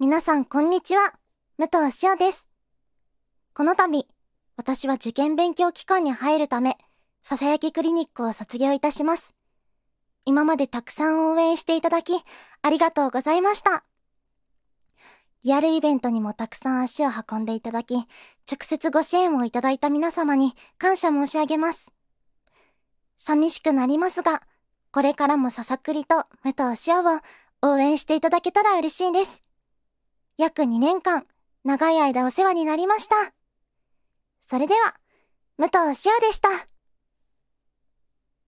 皆さんこんにちは。武藤潮です。この度、私は受験勉強期間に入るため、ささやきクリニックを卒業いたします。今までたくさん応援していただき、ありがとうございました。リアルイベントにもたくさん足を運んでいただき、直接ご支援をいただいた皆様に感謝申し上げます。寂しくなりますが、これからもささくりと武藤潮を応援していただけたら嬉しいです。約2年間、長い間お世話になりました。それでは、武藤潮でした。